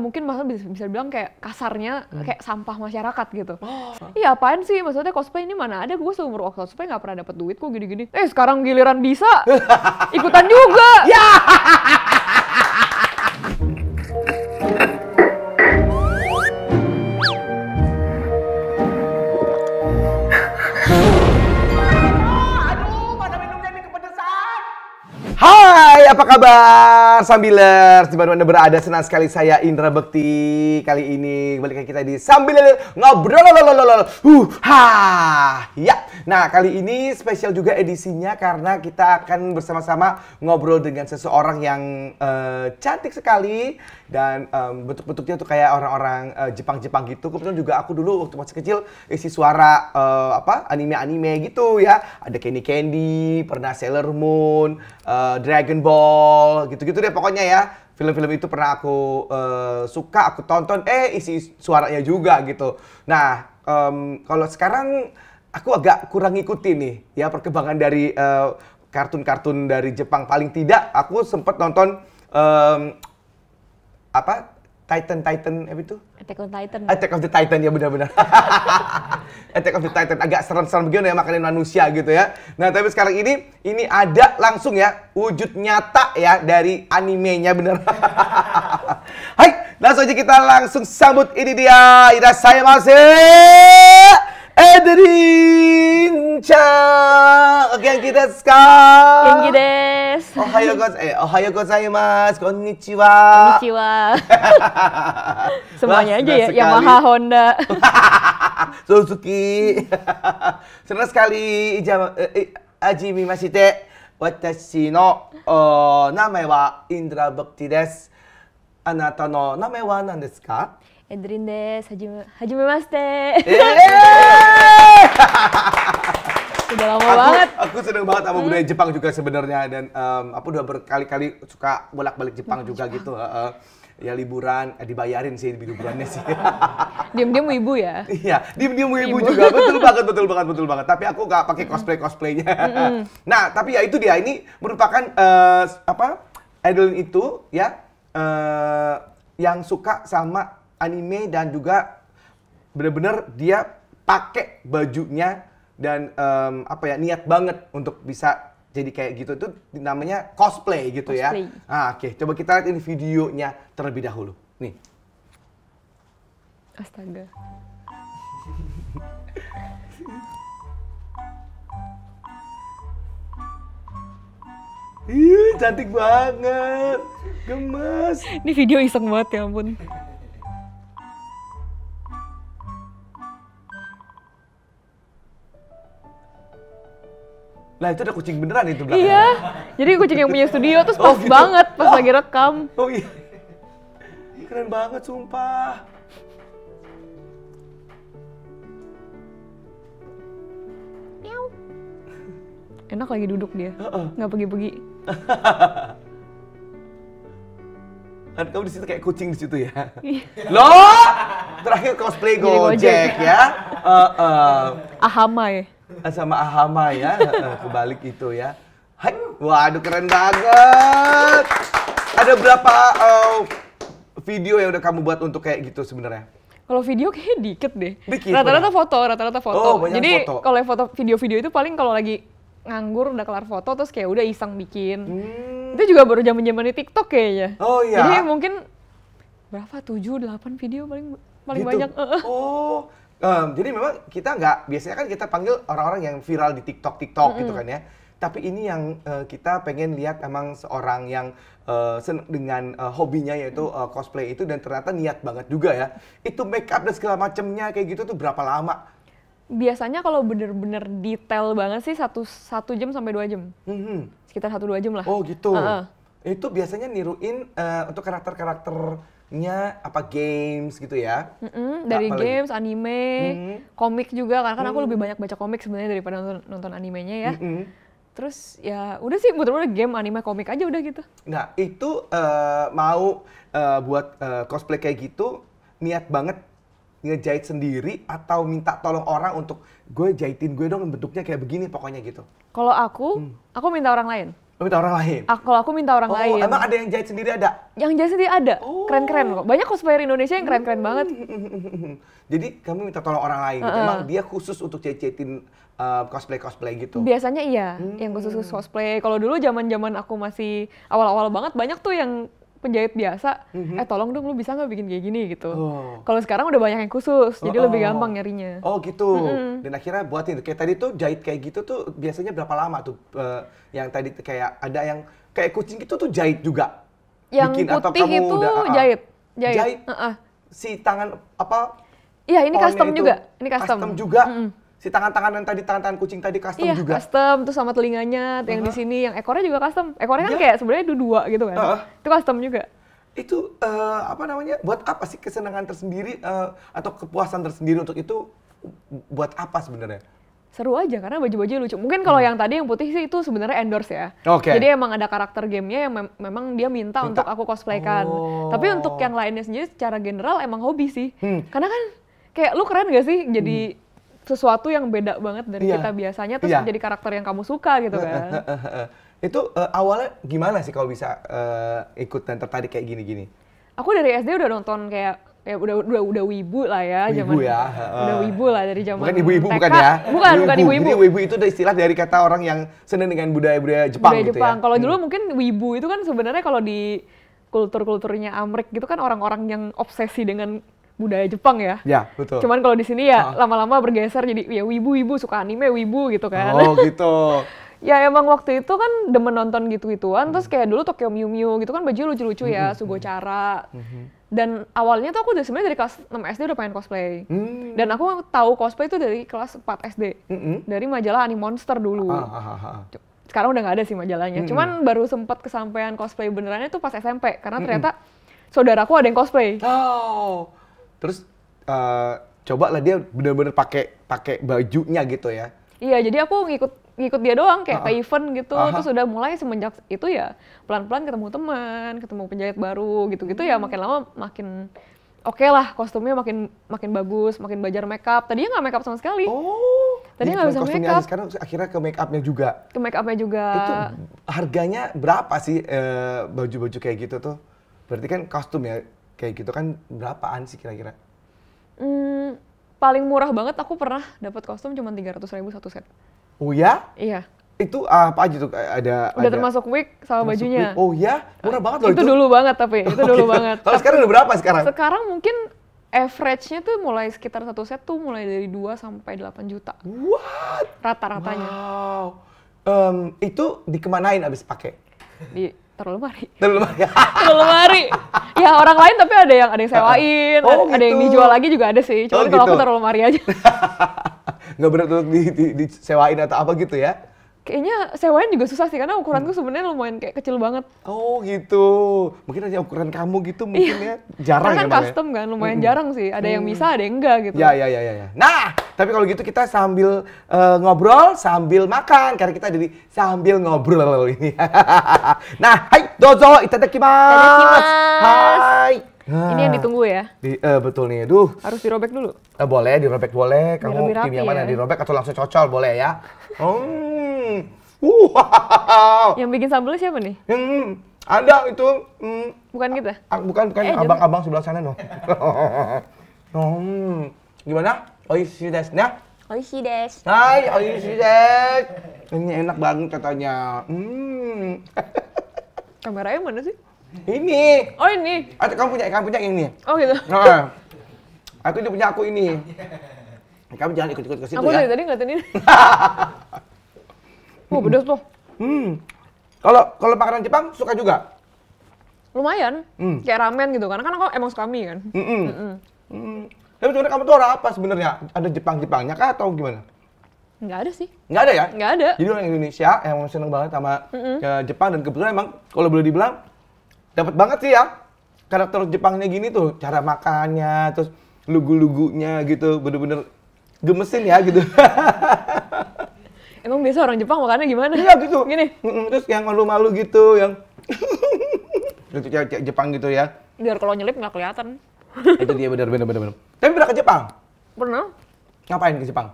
mungkin masa bisa, bisa bilang kayak kasarnya hmm. kayak sampah masyarakat gitu. Oh. Iya oh. apaan sih maksudnya cosplay ini mana ada gue seumur waktu cosplay nggak pernah dapet duit kok gini-gini. Eh sekarang giliran bisa ikutan juga. Ya. apa kabar Sambilers? Di mana berada senang sekali saya Indra Bekti Kali ini kembali kita di Sambil Ngobrol uh, ha. Ya, nah kali ini spesial juga edisinya Karena kita akan bersama-sama ngobrol dengan seseorang yang uh, cantik sekali Dan um, bentuk-bentuknya tuh kayak orang-orang uh, Jepang-Jepang gitu kemudian juga aku dulu waktu masih kecil isi suara uh, apa anime-anime gitu ya Ada Candy Candy, pernah Sailor Moon, uh, Dragon Ball Wall, gitu-gitu deh pokoknya ya. Film-film itu pernah aku uh, suka, aku tonton, eh isi suaranya juga gitu. Nah, um, kalau sekarang aku agak kurang ngikutin nih ya perkembangan dari kartun eh, kartun-kartun dari Jepang. Paling tidak aku sempat nonton um, apa Titan Titan apa itu? Attack on Titan. Attack of the Titan ya benar-benar. Attack of the Titan agak serem-serem begini ya makanin manusia gitu ya. Nah tapi sekarang ini ini ada langsung ya wujud nyata ya dari animenya bener. Hai langsung aja kita langsung sambut ini dia Ida saya masih エデリンちゃんお元気ですか元気ですおはようございますおはようございますこんにちはこんにちは semuanya aja ya Yamaha Honda Suzuki senang sekali Aji m i m a s h i e 私の名前はインドラ・ブクティですあなたの名前は何ですかエドリンです。はじめ、はじめまして。Eh! sudah lama aku, banget. Aku seneng banget sama budaya Jepang juga sebenarnya dan um, aku udah berkali-kali suka bolak-balik Jepang juga Jepang. gitu. Uh, uh, ya liburan eh, dibayarin sih liburannya sih. Diam-diam ibu ya? Iya, diam-diam ibu juga. Betul banget, betul banget, betul banget. Tapi aku gak pakai cosplay-cosplaynya. nah, tapi ya itu dia. Ini merupakan uh, apa? Adeline itu ya uh, yang suka sama anime dan juga bener-bener dia pakai bajunya dan um, apa ya niat banget untuk bisa jadi kayak gitu itu namanya cosplay gitu ya. cosplay. ya. Ah, Oke, okay. coba kita lihat ini videonya terlebih dahulu. Nih. Astaga. Ih, cantik banget. Gemes. Ini video iseng banget ya ampun. Lah itu ada kucing beneran itu belakangnya. Iya. Jadi kucing yang punya studio terus oh, pas oh, gitu. banget pas oh. lagi rekam. Oh iya. Keren banget sumpah. Meow. Enak lagi duduk dia. Uh-uh. Nggak pergi-pergi. Kan kamu di situ kayak kucing di situ ya. Iya. Loh! Terakhir cosplay Gojek, Gojek ya. Uh, uh. Ahama ya. sama Ahama ya, kebalik itu ya. Hai, waduh keren banget. Ada berapa uh, video yang udah kamu buat untuk kayak gitu sebenarnya? Kalau video kayak dikit deh. Rata-rata foto, rata-rata oh, foto. Oh, Jadi kalau foto video-video itu paling kalau lagi nganggur udah kelar foto terus kayak udah iseng bikin. Hmm. Itu juga baru zaman zaman di TikTok kayaknya. Oh iya. Jadi mungkin berapa? tujuh delapan video paling paling gitu. banyak. Oh, Um, jadi memang kita nggak biasanya kan kita panggil orang-orang yang viral di TikTok TikTok mm -hmm. gitu kan ya. Tapi ini yang uh, kita pengen lihat emang seorang yang uh, dengan uh, hobinya yaitu uh, cosplay itu dan ternyata niat banget juga ya. Itu make up dan segala macamnya kayak gitu tuh berapa lama? Biasanya kalau bener-bener detail banget sih satu satu jam sampai dua jam. Mm -hmm. Sekitar satu dua jam lah. Oh gitu. Uh -uh. Itu biasanya niruin uh, untuk karakter-karakter nya apa games gitu ya? mm hmm dari apa games, anime, mm-hmm. komik juga kan kan mm-hmm. aku lebih banyak baca komik sebenarnya daripada nonton, nonton animenya ya. Mm-hmm. Terus ya udah sih betul-betul game, anime, komik aja udah gitu. Nah itu uh, mau uh, buat uh, cosplay kayak gitu niat banget ngejahit sendiri atau minta tolong orang untuk gue jahitin gue dong bentuknya kayak begini pokoknya gitu. Kalau aku, hmm. aku minta orang lain. Lo minta orang lain? Ah kalau aku minta orang oh, lain. Emang ada yang jahit sendiri ada? Yang jahit sendiri ada. keren oh. Keren-keren kok. Banyak cosplayer Indonesia yang keren-keren hmm. banget. Jadi kami minta tolong orang lain. Uh -uh. Emang dia khusus untuk jahit-jahitin uh, cosplay-cosplay gitu? Biasanya iya, hmm. yang khusus cosplay. Kalau dulu zaman-zaman aku masih awal-awal banget banyak tuh yang penjahit biasa, mm-hmm. eh tolong dong lu bisa nggak bikin kayak gini gitu. Oh. Kalau sekarang udah banyak yang khusus, jadi lebih oh. gampang nyarinya. Oh gitu. Mm-hmm. Dan akhirnya buatin kayak tadi tuh jahit kayak gitu tuh biasanya berapa lama tuh uh, yang tadi kayak ada yang kayak kucing gitu tuh jahit juga. Yang bikin, putih atau kamu itu udah, uh, jahit, jahit. jahit. Uh-uh. Si tangan apa? Iya, ini custom juga. Ini custom. Custom juga. Mm-hmm si tangan-tangan yang tadi tangan-tangan kucing tadi custom iya, juga. custom tuh sama telinganya, uh -huh. yang di uh-huh. sini, yang ekornya juga custom. Ekornya kan yeah. kayak sebenarnya dua gitu kan. Uh -huh. Itu custom juga. Itu uh, apa namanya? Buat apa sih kesenangan tersendiri uh, atau kepuasan tersendiri untuk itu buat apa sebenarnya? seru aja karena baju-baju lucu. Mungkin kalau hmm. yang tadi yang putih sih itu sebenarnya endorse ya. Okay. Jadi emang ada karakter gamenya yang mem memang dia minta, minta untuk aku cosplaykan. Oh. Tapi untuk oh. yang lainnya sendiri secara general emang hobi sih. Hmm. Karena kan kayak lu keren gak sih jadi hmm sesuatu yang beda banget dari yeah. kita biasanya terus yeah. menjadi karakter yang kamu suka gitu nah, nah, kan. Nah, itu uh, awalnya gimana sih kalau bisa uh, ikut dan tertarik kayak gini-gini? Aku dari SD udah nonton kayak ya udah udah udah wibu lah ya zaman ibu ya. udah wibu lah dari zaman bukan ibu-ibu bukan ya bukan wibu. bukan ibu-ibu Jadi wibu itu istilah dari kata orang yang seneng dengan budaya-budaya Jepang budaya gitu ya? Jepang. ya kalau hmm. dulu hmm. mungkin wibu itu kan sebenarnya kalau di kultur-kulturnya Amrik gitu kan orang-orang yang obsesi dengan budaya Jepang ya. Ya, betul. Cuman kalau di sini ya ah. lama-lama ah. bergeser jadi ya wibu-wibu suka anime wibu gitu kan. Oh, gitu. ya emang waktu itu kan demen nonton gitu-gituan hmm. terus kayak dulu Tokyo Mew Mew gitu kan baju lucu-lucu ya hmm. Sugo Cara hmm. dan awalnya tuh aku sebenarnya dari kelas 6 SD udah pengen cosplay hmm. dan aku tahu cosplay itu dari kelas 4 SD hmm. dari majalah Anime Monster dulu ah, ah, ah, ah. sekarang udah nggak ada sih majalahnya hmm. cuman baru sempat kesampaian cosplay benerannya tuh pas SMP karena ternyata hmm. saudaraku ada yang cosplay oh terus uh, eh, coba lah dia bener-bener pakai pakai bajunya gitu ya iya jadi aku ngikut ngikut dia doang kayak uh -huh. ke event gitu uh -huh. terus sudah mulai semenjak itu ya pelan-pelan ketemu teman ketemu penjahit baru gitu-gitu ya. hmm. ya makin lama makin oke okay lah kostumnya makin makin bagus, makin belajar makeup up. Tadinya nggak make sama sekali. Oh. Tadi ya nggak bisa make up. sekarang akhirnya ke make upnya juga. Ke make upnya juga. Itu harganya berapa sih eh, baju-baju e, kayak gitu tuh? Berarti kan kostum ya kayak gitu kan berapaan sih kira-kira? Hmm, paling murah banget aku pernah dapat kostum cuma tiga ratus ribu satu set. Oh ya? Iya. Itu uh, apa aja tuh ada? Udah ada, termasuk wig sama bajunya. Wig. Oh ya, murah banget loh itu. Itu dulu banget tapi itu oh, dulu gitu. banget. Kalau sekarang udah berapa sekarang? Sekarang mungkin average-nya tuh mulai sekitar satu set tuh mulai dari dua sampai delapan juta. What? Rata-ratanya. Wow. Um, itu dikemanain abis pakai? Di terlalu Terlalu terlemari terlalu terlemari ya orang lain tapi ada yang ada yang sewain oh, ada yang gitu. dijual lagi juga ada sih cuma oh, gitu. kalau aku gitu. terlalu lemari aja nggak benar untuk di, di, di, sewain atau apa gitu ya kayaknya sewain juga susah sih karena ukuranku hmm. sebenarnya lumayan kayak kecil banget. Oh gitu, mungkin hanya ukuran kamu gitu iya. mungkin ya jarang karena kan ya? custom kan lumayan hmm. jarang sih. Ada yang hmm. bisa, ada yang enggak gitu. Ya ya ya ya. ya. Nah, tapi kalau gitu kita sambil uh, ngobrol, sambil makan karena kita jadi sambil ngobrol ini. nah, hai dozo itadakimasu. Itadakimasu. Hai. Ini yang ah, ditunggu ya? Di, uh, betul nih. Duh. Harus dirobek dulu? Uh, boleh, dirobek boleh. Kamu Biar tim ya. yang mana? Ya? Dirobek atau langsung cocol boleh ya? Hmm. Uh. Yang bikin sambal siapa nih? Hmm. Ada itu. Hmm. Bukan kita? A ah, ah, bukan, bukan. Abang-abang eh, sebelah sana dong. hmm. Gimana? Oishi desu ya? Oishi desu. Hai, oishi desu. Ini enak banget katanya. Hmm. Kameranya mana sih? Ini. Oh ini. Atau kamu punya, kamu punya yang ini. Oh gitu. Nah, aku ini punya aku ini. Kamu jangan ikut-ikut ke situ aku ya. Aku tadi ngeliatin ini. Wah oh, pedas tuh. Hmm. Kalau kalau makanan Jepang suka juga? Lumayan. Hmm. Kayak ramen gitu karena kan aku emang suka mie kan. Hmm hmm. hmm. hmm. Hmm. Tapi sebenarnya kamu tuh orang apa sebenarnya? Ada Jepang-Jepangnya kah atau gimana? Nggak ada sih. Nggak ada ya? Nggak ada. Jadi orang Indonesia yang seneng banget sama mm -mm. ke Jepang dan kebetulan emang kalau boleh dibilang dapat banget sih ya karakter Jepangnya gini tuh cara makannya terus lugu-lugunya gitu bener-bener gemesin ya gitu emang biasa orang Jepang makannya gimana iya gitu gini terus yang malu-malu gitu yang itu Jepang gitu ya biar kalau nyelip nggak kelihatan itu dia bener bener bener bener tapi pernah ke Jepang pernah ngapain ke Jepang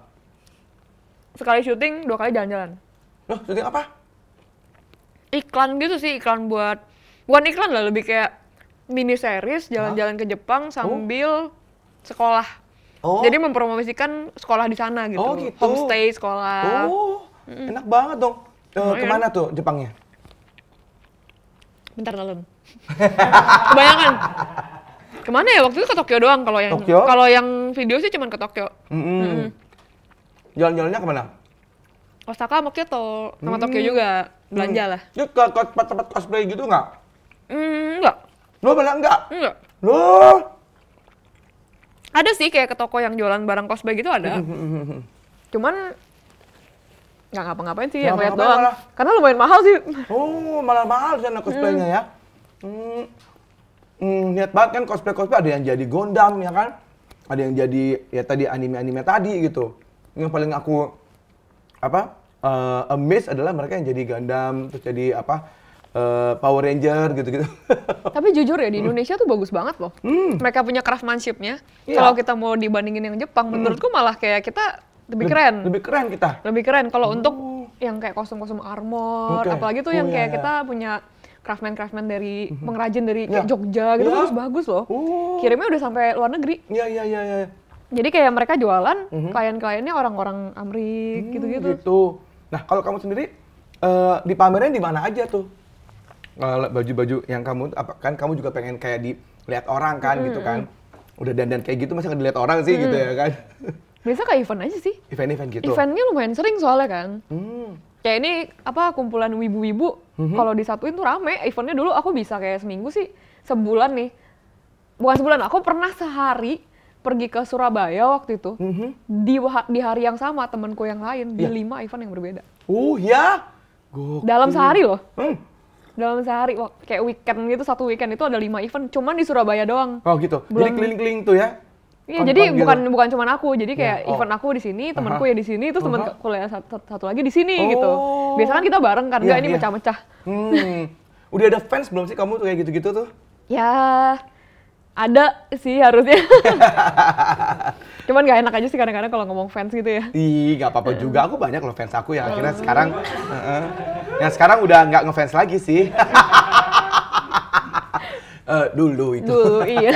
sekali syuting dua kali jalan-jalan loh syuting apa iklan gitu sih iklan buat bukan iklan lah lebih kayak mini series jalan-jalan ke Jepang oh. sambil oh. sekolah oh. jadi mempromosikan sekolah di sana gitu, oh, gitu. homestay sekolah oh mm. enak banget dong uh, kemana tuh Jepangnya bentar dalam kebanyakan kemana ya waktu itu ke Tokyo doang kalau yang kalau yang video sih cuman ke Tokyo mm -hmm. mm jalan-jalannya kemana Osaka sama Kyoto sama hmm. Tokyo juga belanja hmm. lah. Dia ke tempat-tempat cosplay gitu nggak? Mm, enggak. Lo bilang enggak? Enggak. Lo? Ada sih kayak ke toko yang jualan barang cosplay gitu ada. Hmm, hmm, hmm, Cuman nggak ngapa-ngapain sih, yang lihat doang. Malah. Karena lumayan mahal sih. Oh, malah mahal sih anak cosplaynya hmm. ya. Hmm. hmm, niat banget kan cosplay-cosplay ada yang jadi Gondam ya kan? Ada yang jadi ya tadi anime-anime tadi gitu. Yang paling aku apa? Uh, eh, amazed adalah mereka yang jadi Gundam, terus jadi apa? Eh, Power Ranger gitu-gitu. Tapi jujur ya di Indonesia hmm. tuh bagus banget loh. Hmm. Mereka punya craftsmanshipnya. Yeah. Kalau kita mau dibandingin yang Jepang, hmm. menurutku malah kayak kita lebih keren. Lebih keren kita. Lebih keren kalau hmm. untuk yang kayak kostum-kostum armor, okay. apalagi tuh oh, yang kayak yeah. kita iya. punya craftsman-craftsman dari mm-hmm. pengrajin dari yeah. Jogja gitu yeah. bagus-bagus loh. Uh. Kirimnya udah sampai luar negeri. Iya yeah, iya iya iya. Jadi kayak mereka jualan mm-hmm. klien-kliennya orang-orang Amerik gitu hmm, gitu-gitu. Gitu. Nah, kalau kamu sendiri uh, dipamerin di mana aja tuh? baju-baju yang kamu apa kan kamu juga pengen kayak dilihat orang kan -hmm. gitu kan udah dandan kayak gitu masih nggak dilihat orang sih -hmm. gitu ya kan biasa kayak event aja sih event-event gitu eventnya lumayan sering soalnya kan hmm. kayak ini apa kumpulan wibu-wibu -hmm. kalau disatuin tuh rame eventnya dulu aku bisa kayak seminggu sih sebulan nih bukan sebulan aku pernah sehari pergi ke Surabaya waktu itu -hmm. di di hari yang sama temanku yang lain yeah. di iya. lima event yang berbeda. uh, ya, Gokil. dalam sehari loh. Hmm dalam sehari kayak weekend gitu satu weekend itu ada lima event cuman di Surabaya doang oh gitu Belum... jadi keliling-keliling tuh ya Iya, jadi gitu. bukan bukan cuman aku. Jadi kayak yeah. oh. event aku di sini, temanku uh -huh. ya di sini, terus teman uh -huh. kuliah satu, satu lagi di sini gitu. oh. gitu. Biasanya kan kita bareng kan, enggak yeah, ini pecah-pecah. Iya. Yeah. Hmm. Udah ada fans belum sih kamu tuh kayak gitu-gitu tuh? Ya, ada sih harusnya. Cuman gak enak aja sih kadang-kadang kalau ngomong fans gitu ya. Ih, nggak apa-apa iya. juga. Aku banyak loh fans aku yang akhirnya sekarang, uh yang sekarang udah nggak ngefans lagi sih. uh, dulu itu. Dulu, iya.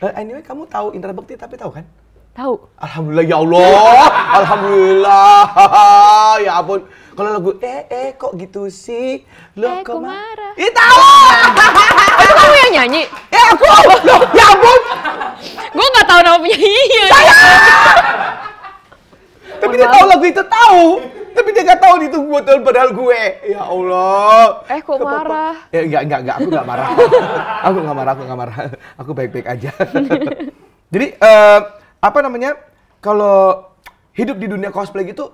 uh, anyway, kamu tahu Indra Bekti tapi tahu kan? Tahu. Alhamdulillah ya Allah. Alhamdulillah. ya ampun. Kalau lagu eh eh kok gitu sih? Lo eh, kok marah? Ih ya, tahu. Eh, kamu yang nyanyi? Eh aku. Loh, ya ampun. Gue nggak tahu nama iya. Saya. Tapi dia tahu lagu itu tahu. Tapi dia nggak tahu itu botol padahal gue. Ya Allah. Eh kok marah? Ya enggak enggak enggak aku nggak marah. aku nggak marah, aku nggak marah. Aku baik-baik aja. Jadi eh, apa namanya? Kalau hidup di dunia cosplay gitu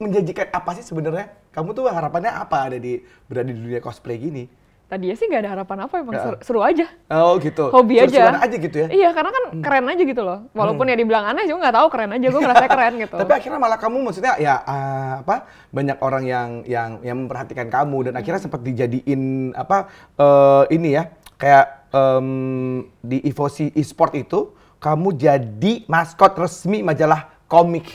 menjanjikan apa sih sebenarnya? Kamu tuh harapannya apa ada di berada di dunia cosplay gini? Tadi ya sih nggak ada harapan apa, emang seru, seru aja. Oh gitu. Hobi seru aja. aja gitu ya? Iya, karena kan hmm. keren aja gitu loh. Walaupun hmm. ya dibilang aneh, juga nggak tahu keren aja. Gue ngerasa keren gitu. Tapi akhirnya malah kamu maksudnya ya uh, apa? Banyak orang yang yang yang memperhatikan kamu dan hmm. akhirnya sempat dijadiin apa uh, ini ya kayak um, di Evosi Esport itu kamu jadi maskot resmi majalah komik.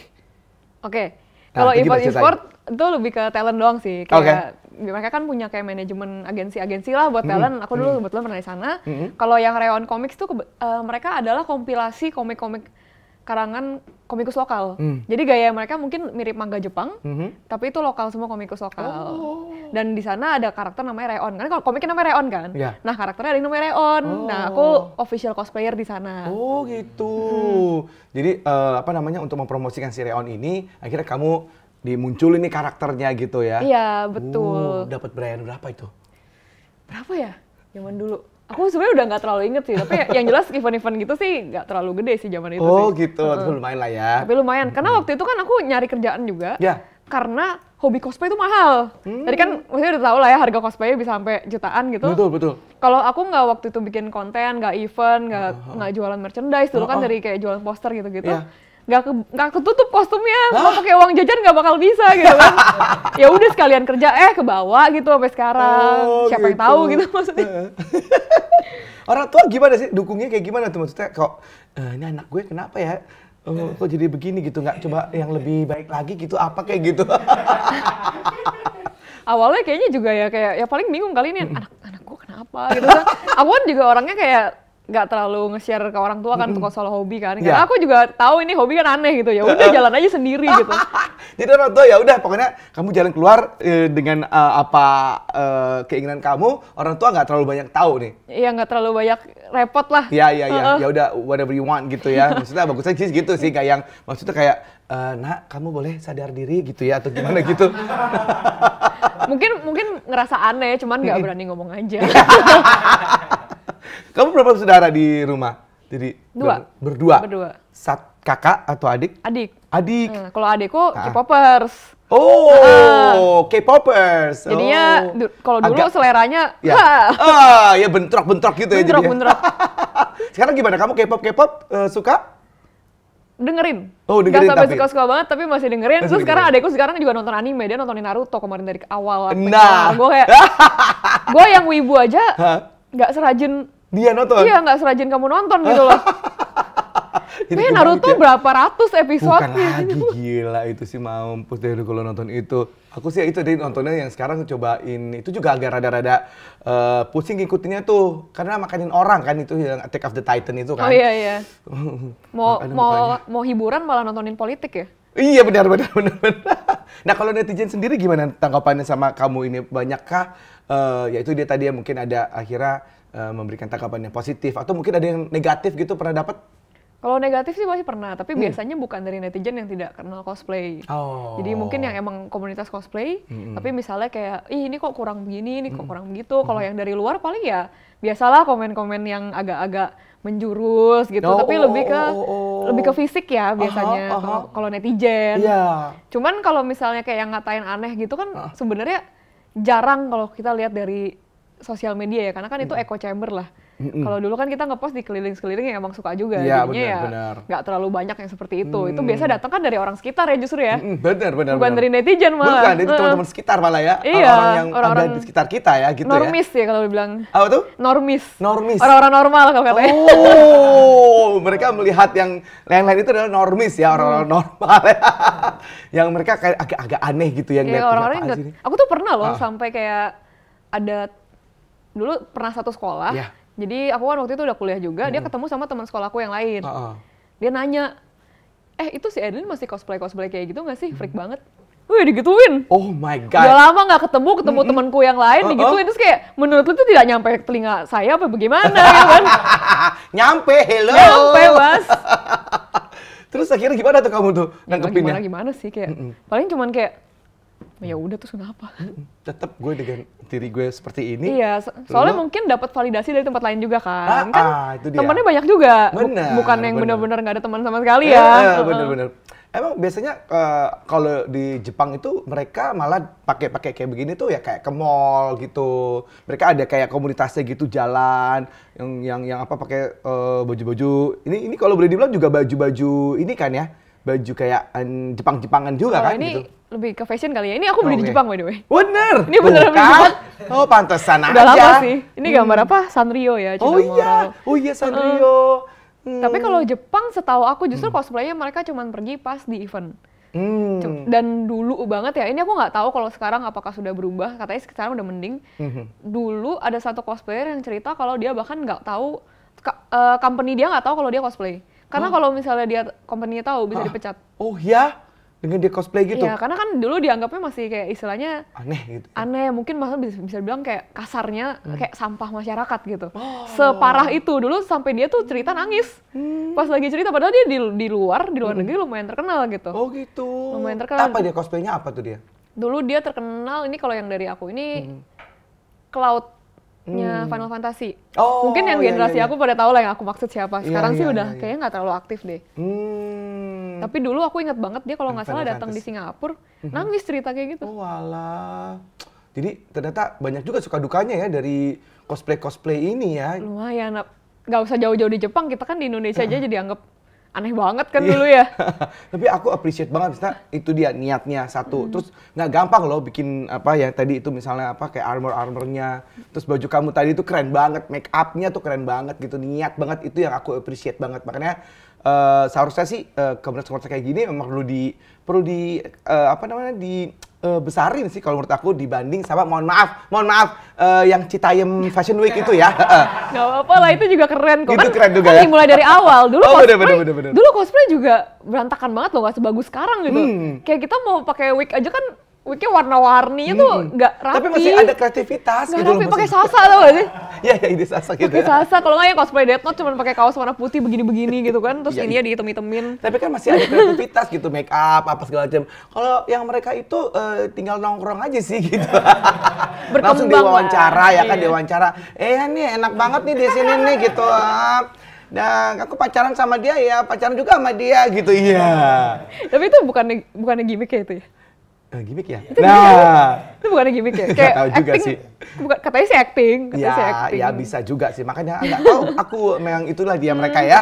Oke. Okay Nah, Kalau nah, sport e-sport itu lebih ke talent doang sih. Kayak okay. mereka kan punya kayak manajemen agensi-agensi lah buat talent. Mm -hmm. Aku dulu kebetulan mm -hmm. pernah di sana. Mm -hmm. Kalau yang Reon Comics tuh uh, mereka adalah kompilasi komik-komik karangan komikus lokal. Hmm. Jadi gaya mereka mungkin mirip manga Jepang, hmm. tapi itu lokal semua komikus lokal. Oh. Dan di sana ada karakter namanya Reon. Kan kalau komiknya namanya Reon kan? Yeah. Nah, karakternya ada yang namanya Reon. Oh. Nah, aku oh. official cosplayer di sana. Oh, gitu. Hmm. Jadi uh, apa namanya untuk mempromosikan si Reon ini, akhirnya kamu dimunculin ini karakternya gitu ya. Iya, betul. Uh, dapat brand berapa itu? Berapa ya? Zaman dulu Aku sebenarnya udah nggak terlalu inget sih, tapi yang jelas event-event gitu sih nggak terlalu gede sih zaman itu. Oh sih. gitu, uh. lumayan lah ya. Tapi lumayan, karena hmm. waktu itu kan aku nyari kerjaan juga. Ya. Yeah. Karena hobi cosplay itu mahal. Hmm. Tadi kan maksudnya udah tau lah ya harga cosplaynya bisa sampai jutaan gitu. Betul betul. Kalau aku nggak waktu itu bikin konten, nggak event, nggak nggak uh -huh. jualan merchandise dulu uh -huh. kan dari kayak jualan poster gitu-gitu. Yeah nggak ke, gak ketutup kostumnya mau pakai uang jajan nggak bakal bisa gitu kan ya udah sekalian kerja eh ke bawah gitu sampai sekarang oh, siapa gitu. yang tahu gitu, gitu maksudnya orang tua gimana sih dukungnya kayak gimana tuh maksudnya kok e, ini anak gue kenapa ya Oh, kok jadi begini gitu nggak coba yang lebih baik lagi gitu apa kayak gitu awalnya kayaknya juga ya kayak ya paling bingung kali ini hmm. anak anak gue kenapa gitu kan aku kan juga orangnya kayak nggak terlalu nge-share ke orang tua kan mm -hmm. soal hobi kan. Ya. Karena yeah. aku juga tahu ini hobi kan aneh gitu. Ya udah jalan aja sendiri gitu. Jadi orang tua ya udah pokoknya kamu jalan keluar e, dengan e, apa e, keinginan kamu, orang tua nggak terlalu banyak tahu nih. Iya, nggak terlalu banyak repot lah. Iya, iya, iya. Ya udah whatever you want gitu ya. Maksudnya bagusnya sih gitu sih kayak yang maksudnya kayak e, nak kamu boleh sadar diri gitu ya atau gimana gitu. mungkin mungkin ngerasa aneh cuman nggak berani ngomong aja. Kamu berapa saudara di rumah? Jadi dua. berdua. Berdua. Sat kakak atau adik? Adik. Adik. Hmm, kalau adikku ah. K-popers. Oh, uh, K-popers. Jadinya oh. du kalau dulu Agak, seleranya ya. Ah. ah, ya bentrok-bentrok gitu ya bentrok, ya jadinya. Bentrok. Sekarang gimana? Kamu K-pop K-pop uh, suka? dengerin. Oh, dengerin Gak sampai suka-suka banget, tapi masih dengerin. Terus sekarang adekku sekarang juga nonton anime, dia nontonin Naruto kemarin dari awal. Nah. Gue kayak, gue yang wibu aja, huh? nggak serajin dia nonton. Iya, nggak serajin kamu nonton gitu loh. Ini Naruto ya. berapa ratus episode Bukan gitu. lagi, gila itu sih mampus dari kalau nonton itu. Aku sih itu dari nontonnya yang sekarang cobain. Itu juga agak rada-rada uh, pusing ngikutinnya tuh. Karena makanin orang kan itu yang Attack of the Titan itu kan. Oh iya, iya. mau, mau, mau hiburan malah nontonin politik ya? Iya benar benar benar. Nah kalau netizen sendiri gimana tanggapannya sama kamu ini? Banyakkah uh, itu dia tadi ya mungkin ada akhirnya uh, memberikan tanggapan yang positif atau mungkin ada yang negatif gitu pernah dapat? Kalau negatif sih masih pernah, tapi hmm. biasanya bukan dari netizen yang tidak kenal cosplay. Oh. Jadi mungkin yang emang komunitas cosplay, hmm. tapi misalnya kayak, ih ini kok kurang begini, ini kok hmm. kurang begitu. Kalau hmm. yang dari luar paling ya biasalah komen-komen yang agak-agak menjurus gitu, oh, tapi oh, lebih ke oh, oh, oh. lebih ke fisik ya biasanya kalau netizen. Yeah. Cuman kalau misalnya kayak yang ngatain aneh gitu kan sebenarnya jarang kalau kita lihat dari sosial media ya, karena kan hmm. itu iya. echo chamber lah. Mm-mm. Kalau dulu kan kita ngepost di keliling-keliling yang emang suka juga, iya, ya, jadinya bener, ya nggak terlalu banyak yang seperti itu. Hmm. Itu mm. biasa datang kan dari orang sekitar ya justru ya. Mm, bener bener. Bukan bener. dari netizen malah. Bukan, itu uh. teman-teman sekitar malah ya. Iya. Orang-orang yang orang -orang ada di sekitar kita ya gitu normis ya. Normis ya kalau dibilang. Apa tuh? Normis. Normis. Orang-orang normal kalau katanya. Oh, mereka melihat yang lain-lain itu adalah normis ya orang-orang hmm. normal ya. yang mereka kayak agak-agak aneh gitu yang ya, orang-orang yang gak, Aku tuh pernah loh ah. sampai kayak ada dulu pernah satu sekolah. Yeah jadi aku kan waktu itu udah kuliah juga, hmm. dia ketemu sama teman sekolahku yang lain. Uh -uh. Dia nanya, eh itu si Edlin masih cosplay cosplay kayak gitu nggak sih? Freak hmm. banget. Wih digituin. Oh my god. Udah lama nggak ketemu, ketemu hmm. temanku yang lain uh -uh. digituin terus kayak menurut lu itu tidak nyampe ke telinga saya apa bagaimana ya kan? nyampe, hello. Nyampe, Mas. terus akhirnya gimana tuh kamu tuh ya, nangkepinnya? Gimana gimana sih kayak. Mm -mm. Paling cuman kayak ya udah terus kenapa tetap gue dengan diri gue seperti ini iya so soalnya mungkin dapat validasi dari tempat lain juga kan ah, kan ah, itu dia. temennya banyak juga bener, bukan yang benar-benar nggak ada teman sama sekali ya, ya benar bener emang biasanya uh, kalau di Jepang itu mereka malah pakai-pakai kayak begini tuh ya kayak ke mall gitu mereka ada kayak komunitasnya gitu jalan yang yang yang apa pakai uh, baju-baju ini ini kalau boleh dibilang juga baju-baju ini kan ya baju kayak um, Jepang-Jepangan juga oh, kan ini gitu. lebih ke fashion kali ya. Ini aku beli okay. di Jepang by the way. Bener. Ini bener beli Jepang. Oh, pantesan aja. Udah lama sih. Ini gambar apa? Hmm. Sanrio ya, Cina Oh iya. Oh iya Sanrio. Hmm. Tapi kalau hmm. Jepang setahu aku justru hmm. cosplaynya mereka cuma pergi pas di event. Hmm. Dan dulu banget ya, ini aku nggak tahu kalau sekarang apakah sudah berubah, katanya sekarang udah mending. Hmm. Dulu ada satu cosplayer yang cerita kalau dia bahkan nggak tahu, uh, company dia nggak tahu kalau dia cosplay. Karena oh. kalau misalnya dia company tahu bisa Hah? dipecat. Oh ya? Dengan dia cosplay gitu? Iya, karena kan dulu dianggapnya masih kayak istilahnya aneh gitu. Aneh, mungkin malah bisa, bisa bilang kayak kasarnya hmm. kayak sampah masyarakat gitu. Oh. Separah itu dulu sampai dia tuh cerita nangis. Hmm. Pas lagi cerita padahal dia di, di luar, di luar hmm. negeri lumayan terkenal gitu. Oh gitu. Lumayan terkenal. Apa dia cosplaynya apa tuh dia? Dulu dia terkenal ini kalau yang dari aku ini hmm. Cloud nya hmm. Final Fantasy. Oh, Mungkin yang iya, iya, generasi iya, iya. aku pada tahu lah yang aku maksud siapa. Iya, Sekarang iya, sih udah iya. kayaknya nggak terlalu aktif deh. Hmm. Tapi dulu aku inget banget dia kalau nggak salah datang di Singapura, mhm. nangis cerita kayak gitu. Oh, alah. Jadi ternyata banyak juga suka dukanya ya dari cosplay cosplay ini ya. Lumayan, nggak usah jauh-jauh di Jepang, kita kan di Indonesia uh. aja jadi anggap aneh banget kan iya. dulu ya. Tapi aku appreciate banget Vista, itu dia niatnya satu. Hmm. Terus nggak gampang loh bikin apa ya tadi itu misalnya apa kayak armor armornya. Terus baju kamu tadi itu keren banget, make up-nya tuh keren banget gitu, niat banget itu yang aku appreciate banget. Makanya uh, seharusnya sih uh, eh, komunitas kayak gini memang perlu di perlu di uh, apa namanya di uh, besarin sih kalau menurut aku dibanding sama mohon maaf mohon maaf uh, yang Citayem Fashion Week itu ya nggak apa-apa lah itu juga keren kok itu kan, keren juga kan ya mulai dari awal dulu oh, cosplay bener, bener, bener, bener. dulu cosplay juga berantakan banget loh nggak sebagus sekarang gitu hmm. kayak kita mau pakai wig aja kan Wiknya warna-warninya tuh hmm. nggak rapi. Tapi masih ada kreativitas gak gitu rapi, pakai sasa tau gak sih? Iya, iya gitu ya, ini sasa gitu pake ya. sasa, kalau nggak ya cosplay Death Note cuma pakai kaos warna putih begini-begini gitu kan, terus ya, ininya iya. dihitem hitamin Tapi kan masih ada kreativitas gitu, make up, apa segala macam. Kalau yang mereka itu uh, tinggal nongkrong aja sih gitu. Berkembang Langsung diwawancara wawancara ya kan, iya. diwawancara. Eh ini enak banget nih di sini nih gitu. Nah, dan aku pacaran sama dia ya, pacaran juga sama dia gitu, iya. Tapi itu bukan bukan gimmick ya itu ya? uh, gimmick ya? Itu nah, gimmick. itu bukan gimmick ya? Kayak tahu juga acting, sih. Bukan katanya sih acting, katanya ya, sih ya acting. Ya bisa juga sih. Makanya nggak tahu aku memang itulah dia mereka ya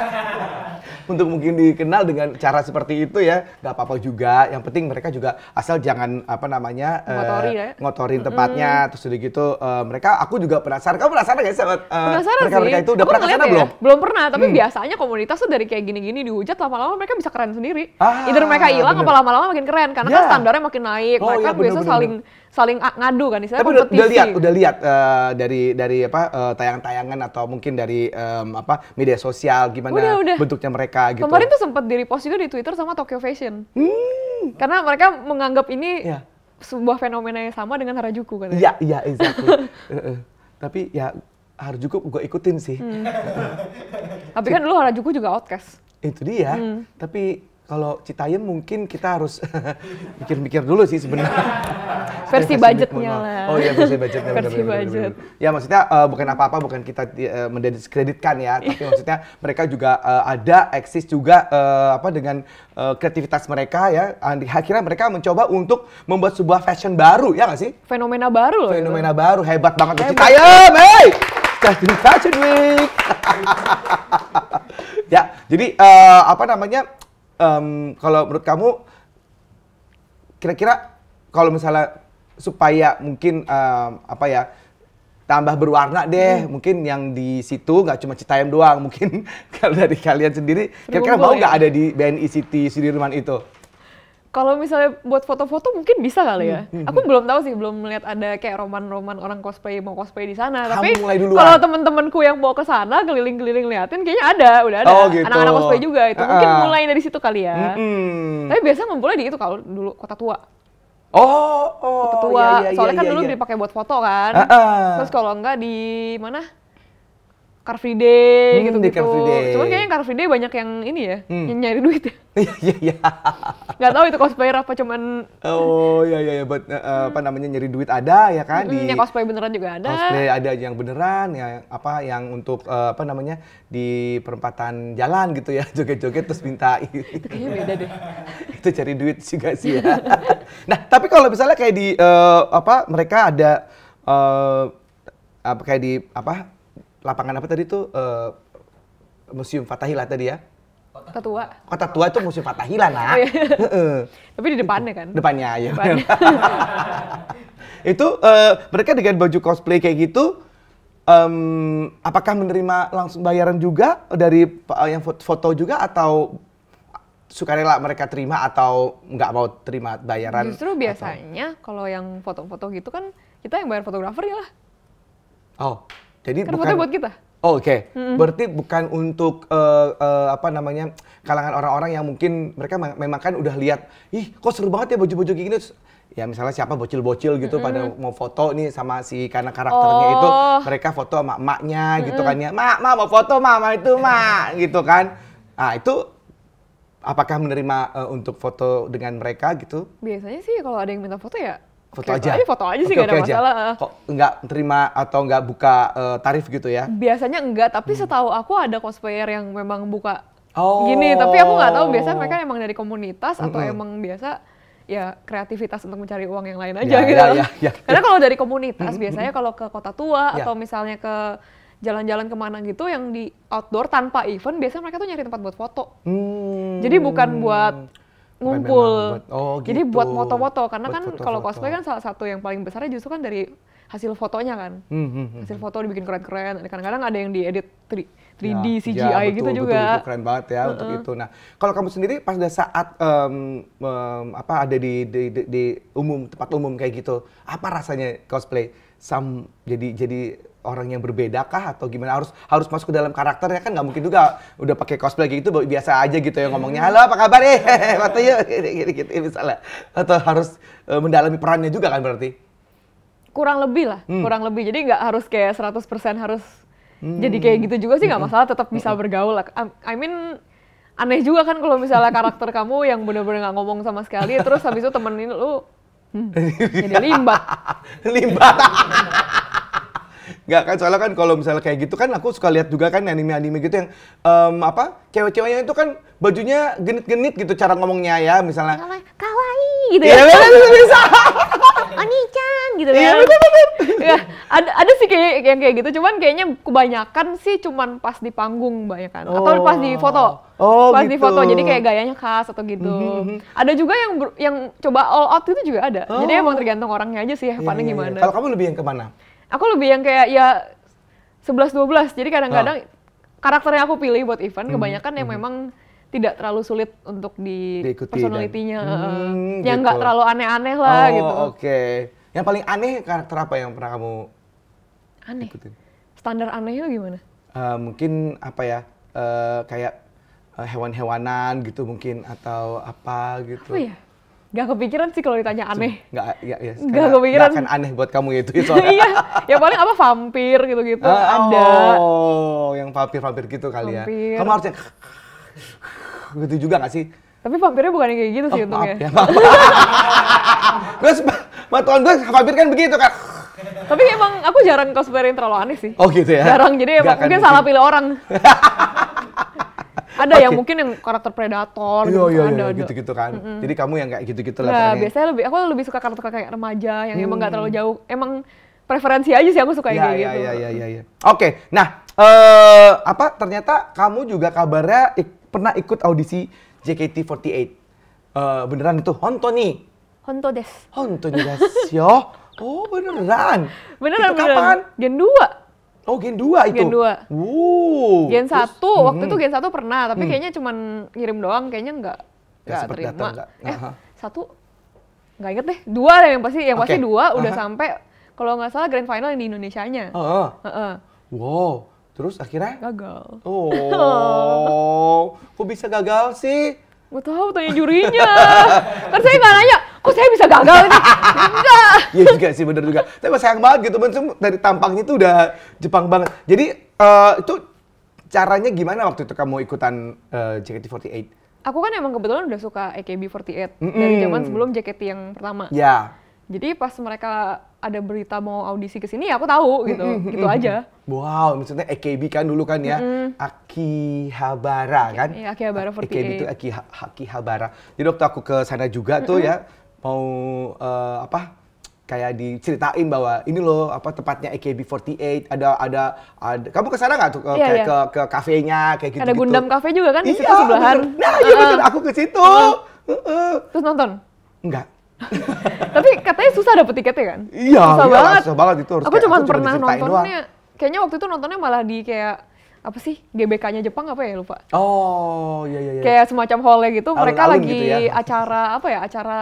untuk mungkin dikenal dengan cara seperti itu ya nggak apa-apa juga yang penting mereka juga asal jangan apa namanya eh, ngotori, uh, ya? ngotorin tempatnya mm. terus udah gitu uh, mereka aku juga penasaran kamu penasaran gak sih, uh, penasaran mereka mereka itu udah aku pernah kesana ya? belum belum pernah tapi hmm. biasanya komunitas tuh dari kayak gini-gini dihujat lama-lama mereka bisa keren sendiri ah, either mereka ah, hilang apa lama-lama makin keren karena yeah. kan ya. standarnya makin naik oh, mereka iya, bener, kan biasa bener, saling bener saling ngadu kan kompetisi. Tapi udah lihat, udah lihat uh, dari dari apa uh, tayang-tayangan atau mungkin dari um, apa media sosial gimana udah, udah. bentuknya mereka gitu. Kemarin tuh sempat di repost juga di Twitter sama Tokyo Fashion. Hmm. Karena mereka menganggap ini yeah. sebuah fenomena yang sama dengan Harajuku kan. Iya, iya exactly. Eh, Tapi ya Harajuku gue ikutin sih. Hmm. Tapi kan dulu Harajuku juga outcast. Itu dia. Hmm. Tapi kalau Citayam mungkin kita harus mikir-mikir dulu sih sebenarnya. versi budgetnya lah. Oh iya versi budgetnya. versi bener, budget. Bener, bener, ya maksudnya uh, bukan apa-apa, bukan kita uh, mendiskreditkan ya, tapi iya. maksudnya mereka juga uh, ada eksis juga uh, apa dengan uh, kreativitas mereka ya. Akhirnya mereka mencoba untuk membuat sebuah fashion baru ya nggak sih? Fenomena baru loh. Fenomena itu. baru hebat banget hebat. Citayam, hey! Fashion Week. ya, jadi uh, apa namanya? um, kalau menurut kamu kira-kira kalau misalnya supaya mungkin um, apa ya tambah berwarna deh hmm. mungkin yang di situ nggak cuma Citayam doang mungkin kalau dari kalian sendiri kira-kira mau nggak ya? ada di BNI City Sudirman itu kalau misalnya buat foto-foto mungkin bisa kali ya. Hmm. Aku belum tahu sih, belum melihat ada kayak roman-roman orang cosplay mau cosplay di sana. Tapi kalau temen-temenku yang bawa ke sana keliling-keliling liatin, kayaknya ada, udah ada. Oh, gitu. Anak-anak cosplay juga itu. Ah, mungkin uh, mulai dari situ kali ya. Hmm. Tapi biasa ngumpulnya di itu kalau dulu kota tua. Oh, oh. Kota oh, tua. Iya, iya, Soalnya iya, kan iya, dulu iya. dipakai buat foto kan. Uh, uh. Terus kalau enggak di mana? Car Free Day hmm, gitu gitu. Car Free Day. Cuman kayaknya Car Free Day banyak yang ini ya, hmm. yang nyari duit ya. Iya iya. iya. Gak tahu itu cosplayer apa cuman Oh iya iya iya. buat uh, eh, eh, apa namanya nyari duit ada ya kan di yang cosplay beneran juga ada. Cosplay ada yang beneran ya apa yang untuk uh, apa namanya di perempatan jalan gitu ya joget-joget terus minta itu kayaknya beda deh. itu cari duit juga sih ya. nah, tapi kalau misalnya kayak di uh, apa mereka ada uh, apa kayak di apa lapangan apa tadi tuh uh, Museum Fatahila tadi ya? Kota Tua. Kota Tua itu Museum Fatahila nah. Oh, iya. Tapi di depannya kan? Depannya ya. Depannya. itu uh, mereka dengan baju cosplay kayak gitu um, apakah menerima langsung bayaran juga dari uh, yang foto juga atau sukarela mereka terima atau nggak mau terima bayaran? Justru biasanya kalau yang foto-foto gitu kan kita yang bayar fotografer ya lah. Oh. Jadi kan bukan buat kita. Oh, Oke, okay. hmm. berarti bukan untuk uh, uh, apa namanya kalangan orang-orang yang mungkin mereka memang kan udah lihat, ih kok seru banget ya baju-baju gini. Ya misalnya siapa bocil-bocil gitu hmm. pada mau foto nih sama si karena karakternya oh. itu mereka foto sama emaknya hmm. gitu kan ya, mak mak mau foto mak mama itu mak gitu kan. Nah itu apakah menerima uh, untuk foto dengan mereka gitu? Biasanya sih kalau ada yang minta foto ya foto aja. Aja foto aja sih okay, gak ada okay masalah. Kok nggak terima atau nggak buka uh, tarif gitu ya? Biasanya enggak, tapi hmm. setahu aku ada cosplayer yang memang buka oh. gini, tapi aku nggak tahu biasanya mereka emang dari komunitas atau -hmm. emang biasa ya kreativitas untuk mencari uang yang lain ya, aja ya, gitu. Ya, ya, ya. Karena kalau dari komunitas biasanya kalau ke kota tua ya. atau misalnya ke jalan-jalan kemana gitu yang di outdoor tanpa event biasanya mereka tuh nyari tempat buat foto. Hmm. Jadi bukan buat ngumpul. Buat, oh, gitu. Jadi buat foto-foto karena buat kan kalau cosplay kan salah satu yang paling besarnya justru kan dari hasil fotonya kan. Hmm, hmm, hmm. Hasil hmm. foto dibikin keren-keren. Kadang-kadang ada yang diedit 3D ya, CGI ya, betul, gitu betul, juga. Betul, keren banget ya uh -uh. untuk itu. Nah, kalau kamu sendiri pas saat um, um, apa ada di, di, di, di umum tempat umum kayak gitu, apa rasanya cosplay? Sam jadi jadi orang yang berbeda kah atau gimana harus harus masuk ke dalam karakternya kan nggak mungkin juga udah pakai cosplay gitu biasa aja gitu ya ngomongnya iya. halo apa kabar eh waktu ya gitu, gitu misalnya atau harus uh, mendalami perannya juga kan berarti kurang lebih lah hmm. kurang lebih jadi nggak harus kayak 100% harus Hmm. Jadi kayak gitu juga sih nggak masalah, tetap bisa bergaul. I mean aneh juga kan kalau misalnya karakter kamu yang benar-benar nggak ngomong sama sekali, terus habis itu temenin lu hmm, jadi limbat. limbat. Gak kan soalnya kan kalau misalnya kayak gitu kan aku suka lihat juga kan anime-anime gitu yang um, apa cewek-ceweknya itu kan bajunya genit-genit gitu cara ngomongnya ya misalnya kawaii gitu ya. Iya, bisa. Iya, iya. Oni-chan gitu kan. Iya, betul, betul. ya, ada ada sih kayak yang kayak gitu, cuman kayaknya kebanyakan sih cuman pas di panggung banyak ya kan oh. atau pas di foto. Oh, pas gitu. di foto jadi kayak gayanya khas atau gitu. Mm-hmm. Ada juga yang yang coba all out itu juga ada. Oh. Jadi emang tergantung orangnya aja sih yeah, iya, Panen yeah, iya. gimana. Yeah. Kalau kamu lebih yang kemana? Aku lebih yang kayak ya sebelas dua belas Jadi kadang-kadang oh. karakter yang aku pilih buat event mm-hmm. kebanyakan yang mhm. memang tidak terlalu sulit untuk di Diikuti personality-nya. hmm, yang nggak gitu. terlalu aneh-aneh lah oh, gitu. oke. Okay. Yang paling aneh karakter apa yang pernah kamu aneh? Ikutin? Standar anehnya gimana? Uh, mungkin apa ya, uh, kayak uh, hewan-hewanan gitu mungkin atau apa gitu. Apa ya? Gak kepikiran sih kalau ditanya aneh. Gak, ya, ya. Gak kepikiran. Gak akan aneh buat kamu ya itu. Ya, iya, Yang paling apa vampir gitu-gitu. Uh, ada. Oh, yang vampir-vampir gitu kali ya. vampir. ya. Kamu harusnya gitu juga gak sih? Tapi vampirnya bukan kayak gitu sih oh, untungnya. Maaf ya, maaf. Terus, matuan gue vampir kan begitu kan. Tapi emang aku jarang cosplay yang terlalu aneh sih. Oh gitu ya? Jarang, jadi emang mungkin salah pilih orang. ada yang mungkin yang karakter predator iya, gitu iya, kan, iya, gitu-gitu kan. Jadi kamu yang kayak gitu-gitu lah. Nah, biasanya lebih aku lebih suka karakter kayak remaja yang emang gak hmm. terlalu jauh. Emang preferensi aja sih aku suka yang iya, kayak iya, gitu. Iya iya iya iya. Oke, nah eh uh, apa ternyata kamu juga kabarnya pernah ikut audisi JKT48. Uh, eh, beneran itu Honto nih. Honto des. Honto des yo. Ya. Oh beneran. Beneran itu beneran. kapan? Gen 2. Oh gen 2 itu. Gen 2. Wow. Gen 1 Terus, waktu hmm. itu gen 1 pernah tapi hmm. kayaknya cuma ngirim doang kayaknya nggak nggak ya, terima. Datang, enggak. Eh, uh -huh. satu nggak inget deh. Dua deh yang pasti yang okay. pasti dua uh -huh. udah sampai kalau nggak salah grand final yang di Indonesia-nya. Uh -huh. Uh -huh. Wow. Terus akhirnya? Gagal. Oh. Kok bisa gagal sih? Gak tau, tanya jurinya. kan saya gak nanya, kok saya bisa gagal ini? Enggak. Iya juga sih bener juga. Tapi sayang banget gitu, Maksudnya dari tampangnya tuh udah Jepang banget. Jadi uh, itu caranya gimana waktu itu kamu ikutan uh, eh, JKT48? Aku kan emang kebetulan udah suka AKB48 mm -hmm. dari zaman sebelum JKT yang pertama. Iya. Yeah jadi pas mereka ada berita mau audisi ke sini ya aku tahu gitu. Mm -hmm. Gitu aja. Wow, maksudnya AKB kan dulu kan ya. Mm -hmm. Akihabara kan? Iya, Akihabara 48. AKB itu Akihabara. Jadi waktu aku ke sana juga mm -hmm. tuh ya mau uh, apa? kayak diceritain bahwa ini loh apa tepatnya AKB48 ada ada, ada kamu ke sana nggak tuh yeah, kayak yeah. ke ke kafenya kayak gitu, -gitu. ada Gundam Cafe juga kan di iya, situ sebelahan bener. nah iya uh, betul aku ke situ uh, uh. terus nonton Enggak, Tapi katanya susah dapet tiketnya kan? Iya, susah iya, banget. Susah banget itu harus. Aku cuma pernah nontonnya, doang. kayaknya waktu itu nontonnya malah di kayak apa sih GBK-nya Jepang apa ya lupa? Oh iya iya. iya. Kayak semacam hole gitu, Alun-alun mereka gitu lagi gitu ya. acara apa ya acara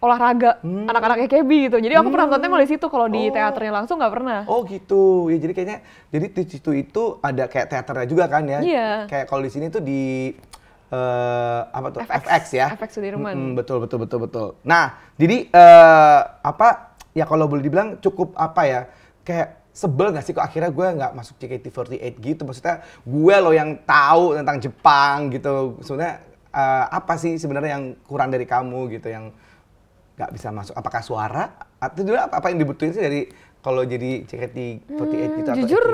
olahraga hmm. anak anaknya EKB gitu. Jadi aku hmm. pernah nontonnya malah di situ kalau di hmm. oh. teaternya langsung nggak pernah. Oh gitu. Ya jadi kayaknya jadi di situ itu ada kayak teaternya juga kan ya. Iya. Kayak kalau di sini tuh di uh, apa tuh FX, FX ya FX Sudirman mm, betul betul betul betul nah jadi uh, apa ya kalau boleh dibilang cukup apa ya kayak sebel gak sih kok akhirnya gue nggak masuk JKT48 gitu maksudnya gue loh yang tahu tentang Jepang gitu sebenarnya uh, eh, apa sih sebenarnya yang kurang dari kamu gitu yang nggak bisa masuk apakah suara atau juga apa, apa yang dibutuhin sih dari kalau jadi JKT48 gitu hmm, gitu atau jujur